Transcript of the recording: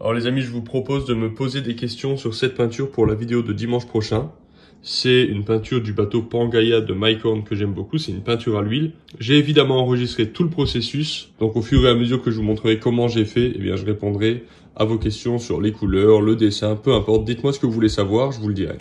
Alors les amis, je vous propose de me poser des questions sur cette peinture pour la vidéo de dimanche prochain. C'est une peinture du bateau Pangaya de Mycorn que j'aime beaucoup, c'est une peinture à l'huile. J'ai évidemment enregistré tout le processus, donc au fur et à mesure que je vous montrerai comment j'ai fait, eh bien je répondrai à vos questions sur les couleurs, le dessin, peu importe. Dites-moi ce que vous voulez savoir, je vous le dirai.